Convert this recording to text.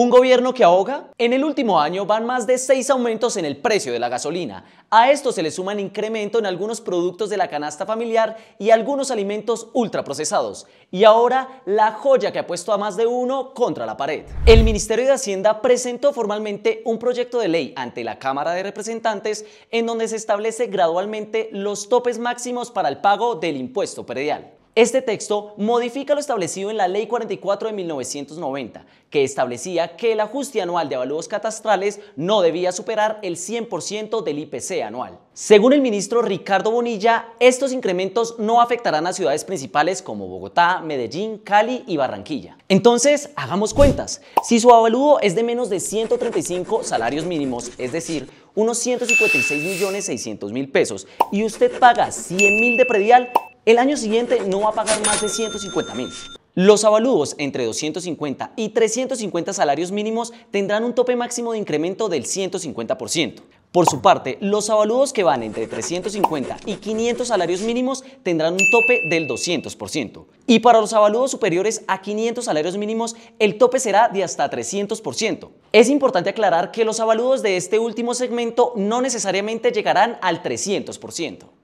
Un gobierno que ahoga. En el último año van más de seis aumentos en el precio de la gasolina. A esto se le suman incremento en algunos productos de la canasta familiar y algunos alimentos ultraprocesados. Y ahora la joya que ha puesto a más de uno contra la pared. El Ministerio de Hacienda presentó formalmente un proyecto de ley ante la Cámara de Representantes en donde se establece gradualmente los topes máximos para el pago del impuesto predial. Este texto modifica lo establecido en la Ley 44 de 1990, que establecía que el ajuste anual de avalúos catastrales no debía superar el 100% del IPC anual. Según el ministro Ricardo Bonilla, estos incrementos no afectarán a ciudades principales como Bogotá, Medellín, Cali y Barranquilla. Entonces, hagamos cuentas. Si su avalúo es de menos de 135 salarios mínimos, es decir, unos 156.600.000 pesos, y usted paga 100.000 de predial, el año siguiente no va a pagar más de 150 mil. Los avaludos entre 250 y 350 salarios mínimos tendrán un tope máximo de incremento del 150%. Por su parte, los avaludos que van entre 350 y 500 salarios mínimos tendrán un tope del 200%. Y para los avaludos superiores a 500 salarios mínimos, el tope será de hasta 300%. Es importante aclarar que los avaludos de este último segmento no necesariamente llegarán al 300%.